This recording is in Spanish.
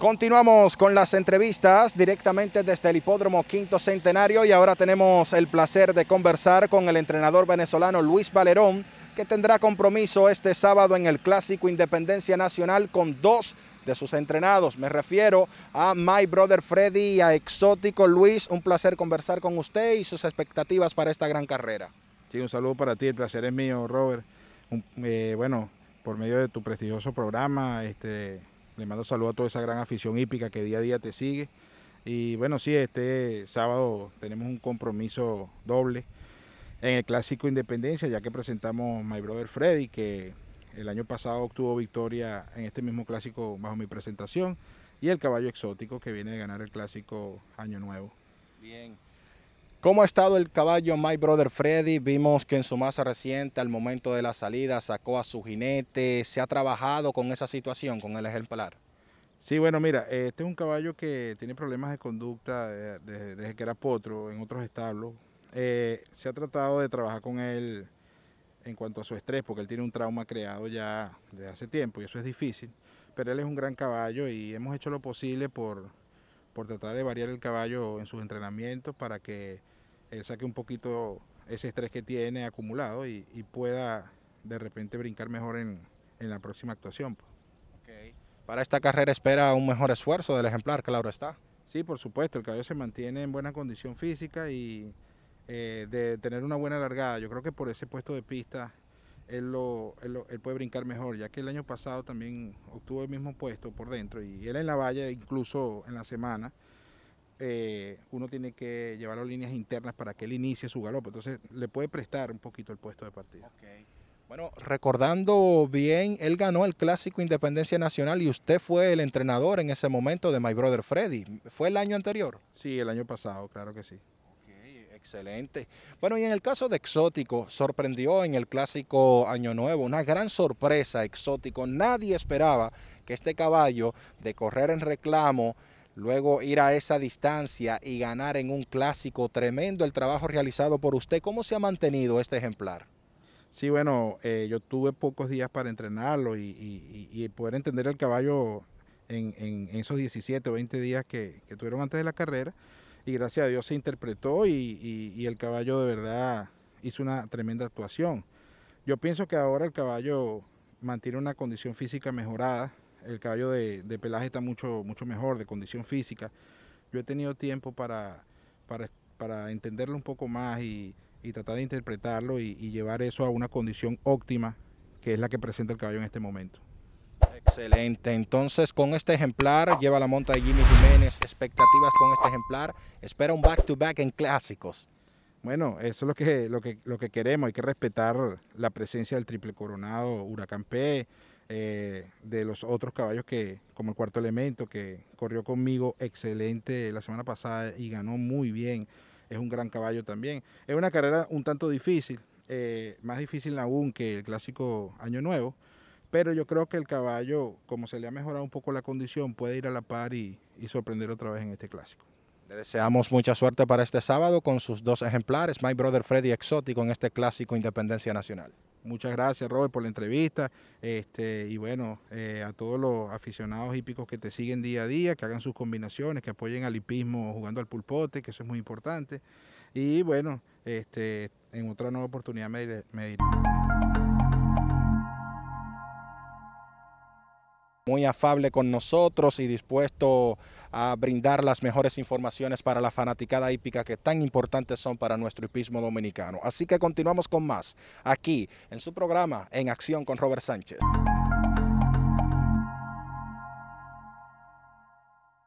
Continuamos con las entrevistas directamente desde el Hipódromo Quinto Centenario y ahora tenemos el placer de conversar con el entrenador venezolano Luis Valerón, que tendrá compromiso este sábado en el Clásico Independencia Nacional con dos de sus entrenados. Me refiero a My Brother Freddy y a Exótico Luis. Un placer conversar con usted y sus expectativas para esta gran carrera. Sí, un saludo para ti, el placer es mío, Robert. Eh, bueno, por medio de tu prestigioso programa, este, le mando saludo a toda esa gran afición hípica que día a día te sigue. Y bueno, sí, este sábado tenemos un compromiso doble en el Clásico Independencia, ya que presentamos My Brother Freddy, que el año pasado obtuvo victoria en este mismo clásico bajo mi presentación, y el caballo exótico que viene de ganar el clásico Año Nuevo. Bien. ¿Cómo ha estado el caballo My Brother Freddy? Vimos que en su masa reciente, al momento de la salida, sacó a su jinete. ¿Se ha trabajado con esa situación, con el ejemplar? Sí, bueno, mira, este es un caballo que tiene problemas de conducta eh, desde, que era potro en otros establos. Eh, se ha tratado de trabajar con él en cuanto a su estrés, porque él tiene un trauma creado ya desde hace tiempo y eso es difícil. Pero él es un gran caballo y hemos hecho lo posible por, por tratar de variar el caballo en sus entrenamientos para que él eh, saque un poquito ese estrés que tiene acumulado y, pueda de repente brincar mejor en, en la próxima actuación. Pues. Para esta carrera espera un mejor esfuerzo del ejemplar, que claro está. Sí, por supuesto, el caballo se mantiene en buena condición física y eh, de tener una buena largada. Yo creo que por ese puesto de pista él, lo, él, él, puede brincar mejor, ya que el año pasado también obtuvo el mismo puesto por dentro y él en la valla, incluso en la semana, eh, uno tiene que llevarlo las líneas internas para que él inicie su galope. Entonces le puede prestar un poquito el puesto de partida. Bueno, recordando bien, él ganó el clásico Independencia Nacional y usted fue el entrenador en ese momento de My Brother Freddy. ¿Fue el año anterior? Sí, el año pasado, claro que sí. Ok, Excelente. Bueno, y en el caso de Exótico, sorprendió en el clásico Año Nuevo, una gran sorpresa, Exótico. Nadie esperaba que este caballo de correr en reclamo Luego ir a esa distancia y ganar en un clásico tremendo el trabajo realizado por usted. ¿Cómo se ha mantenido este ejemplar? Sí, bueno, eh, yo tuve pocos días para entrenarlo y, poder entender el caballo en, esos 17 o 20 días que, tuvieron antes de la carrera. Y gracias a Dios se interpretó y, el caballo de verdad hizo una tremenda actuación. Yo pienso que ahora el caballo mantiene una condición física mejorada, el caballo de, pelaje está mucho, mucho mejor, de condición física. Yo he tenido tiempo para, para, entenderlo un poco más y, tratar de interpretarlo y, llevar eso a una condición óptima, que es la que presenta el caballo en este momento. Excelente, entonces con este ejemplar lleva la monta de Jimmy Jiménez, expectativas con este ejemplar, espera un back-to-back en clásicos. Bueno, eso es lo que, lo, que, lo que queremos, hay que respetar la presencia del triple coronado Huracán P, eh, de los otros caballos que, como el cuarto elemento, que corrió conmigo excelente la semana pasada y ganó muy bien. Es un gran caballo también. Es una carrera un tanto difícil, eh, más difícil aún que el clásico Año Nuevo, pero yo creo que el caballo, como se le ha mejorado un poco la condición, puede ir a la par y sorprender otra vez en este clásico. Le deseamos mucha suerte para este sábado con sus dos ejemplares, My Brother Freddy Exótico en este clásico Independencia Nacional. Muchas gracias, Robert, por la entrevista. Este, y bueno, eh, a todos los aficionados hípicos que te siguen día a día, que hagan sus combinaciones, que apoyen al hipismo jugando al pulpote, que eso es muy importante. Y bueno, este, en otra nueva oportunidad me, me muy afable con nosotros y dispuesto a brindar las mejores informaciones para la fanaticada hípica que tan importantes son para nuestro hipismo dominicano. Así que continuamos con más aquí en su programa En Acción con Robert Sánchez.